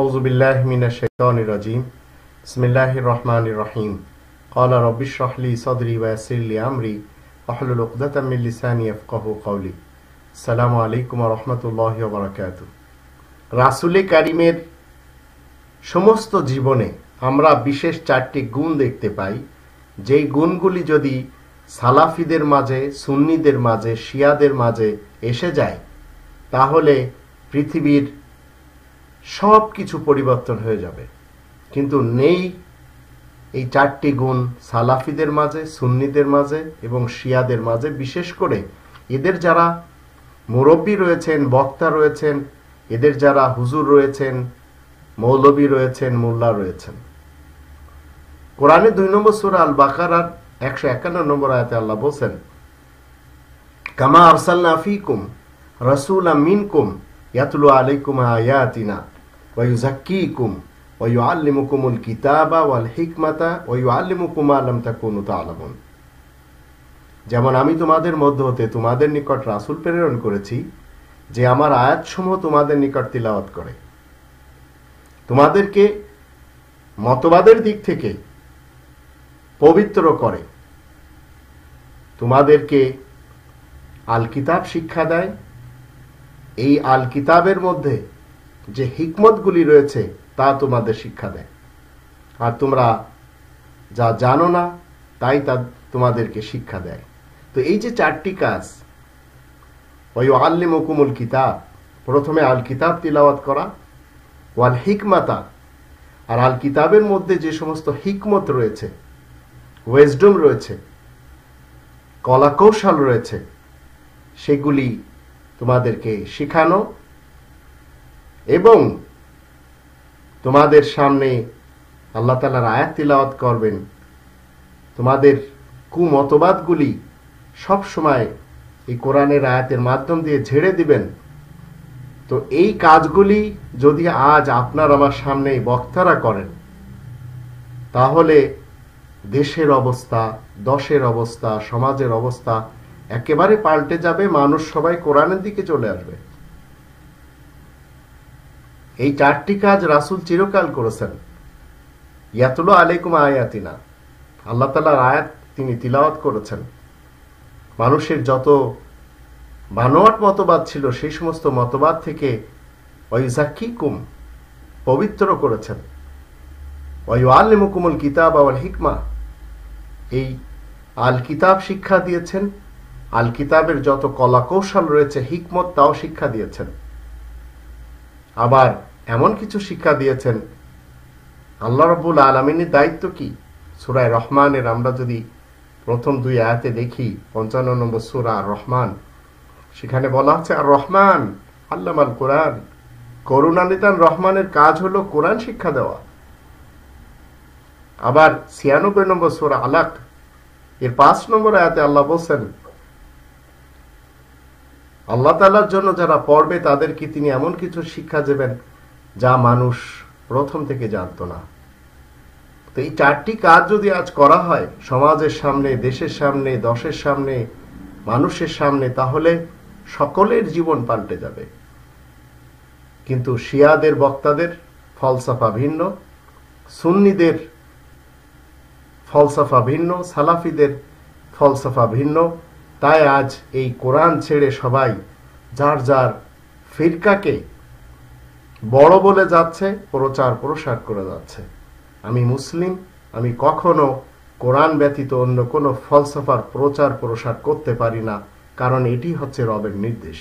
আউজুবিল্লাহ মিনা শেতন রাজিম ইসমিল্লাহ রহমান রহিম কলা রব্বিশ রহলি সদরি ওয়াসিল্লি আমরি আহলুল উকদাতামিল লিসানি আফকাহ কৌলি সালামু আলাইকুম রহমতুল্লাহ বরাকাত রাসুলে কারিমের সমস্ত জীবনে আমরা বিশেষ চারটি গুণ দেখতে পাই যেই গুণগুলি যদি সালাফিদের মাঝে সুন্নিদের মাঝে শিয়াদের মাঝে এসে যায় তাহলে পৃথিবীর সব কিছু পরিবর্তন হয়ে যাবে কিন্তু নেই এই চারটি গুণ সালাফিদের মাঝে সুন্নিদের মাঝে এবং শিয়াদের মাঝে বিশেষ করে এদের যারা মুরব্বী রয়েছেন বক্তা রয়েছেন এদের যারা হুজুর রয়েছেন মৌলবী রয়েছেন মোল্লা রয়েছেন কোরআনে দুই নম্বর সুরা আল বাকারার একশো একান্ন নম্বর আয়তে আল্লাহ বলছেন কামা আরসাল্লা কুম রসুল কুম ইয়াতুল আলাইকুম আয়াতিনা যেমন আমি তোমাদের মধ্য হতে তোমাদের নিকট রাসুল প্রেরণ করেছি যে আমার আয়াতসমূহ তোমাদের নিকট তিলাওয়াত করে তোমাদেরকে মতবাদের দিক থেকে পবিত্র করে তোমাদেরকে আল কিতাব শিক্ষা দেয় এই আল কিতাবের মধ্যে যে হিকমতগুলি রয়েছে তা তোমাদের শিক্ষা দেয় আর তোমরা যা জানো না তাই তা তোমাদেরকে শিক্ষা দেয় তো এই যে চারটি কাজ ওই আল্লি মকুমুল কিতাব প্রথমে আল কিতাব তিলাওয়াত করা ওয়াল হিকমাতা আর আল কিতাবের মধ্যে যে সমস্ত হিকমত রয়েছে ওয়েজডম রয়েছে কলাকৌশল রয়েছে সেগুলি তোমাদেরকে শেখানো এবং তোমাদের সামনে আল্লাহ তালার আয়াত তিলাওয়াত করবেন তোমাদের কুমতবাদগুলি সব সময় এই কোরআনের আয়াতের মাধ্যম দিয়ে ঝেড়ে দিবেন তো এই কাজগুলি যদি আজ আপনার আমার সামনে বক্তারা করেন তাহলে দেশের অবস্থা দশের অবস্থা সমাজের অবস্থা একেবারে পাল্টে যাবে মানুষ সবাই কোরআনের দিকে চলে আসবে এই চারটি কাজ রাসুল চিরকাল করেছেন ইয়াতুল আলাইকুম আয়াতিনা আল্লাহ তালার আয়াত তিনি তিলাওয়াত করেছেন মানুষের যত বানোয়াট মতবাদ ছিল সেই সমস্ত মতবাদ থেকে ওয়ুজাক্ষি কুম পবিত্র করেছেন আল মুকুমল কিতাব আওয়াল হিকমা এই আল কিতাব শিক্ষা দিয়েছেন আল কিতাবের যত কলাকৌশল রয়েছে হিকমত তাও শিক্ষা দিয়েছেন আবার এমন কিছু শিক্ষা দিয়েছেন আল্লাহ রবুল আলমিনের দায়িত্ব কি সুরায় রহমানের আমরা যদি প্রথম দুই আয়াতে দেখি পঞ্চান্ন নম্বর সুরা রহমান সেখানে বলা হচ্ছে আর রহমান আল্লামাল কোরআন করুণানিতান রহমানের কাজ হলো কোরআন শিক্ষা দেওয়া আবার ছিয়ানব্বই নম্বর সুরা আলাক এর পাঁচ নম্বর আয়াতে আল্লাহ বলছেন আল্লাহ তাল্লার জন্য যারা পড়বে তাদেরকে তিনি এমন কিছু শিক্ষা দেবেন যা মানুষ প্রথম থেকে জানত না তো এই চারটি কাজ যদি আজ করা হয় সমাজের সামনে দেশের সামনে দশের সামনে মানুষের সামনে তাহলে সকলের জীবন পাল্টে যাবে কিন্তু শিয়াদের বক্তাদের ফলসাফা ভিন্ন সুন্নিদের ফলসাফা ভিন্ন সালাফিদের ফলসাফা ভিন্ন তাই আজ এই কোরআন ছেড়ে সবাই যার যার ফিরকাকে বড় বলে যাচ্ছে প্রচার প্রসার করে যাচ্ছে আমি মুসলিম আমি কখনো কোরআন ব্যতীত অন্য কোনো ফলসফার প্রচার প্রসার করতে পারি না কারণ এটি হচ্ছে রবের নির্দেশ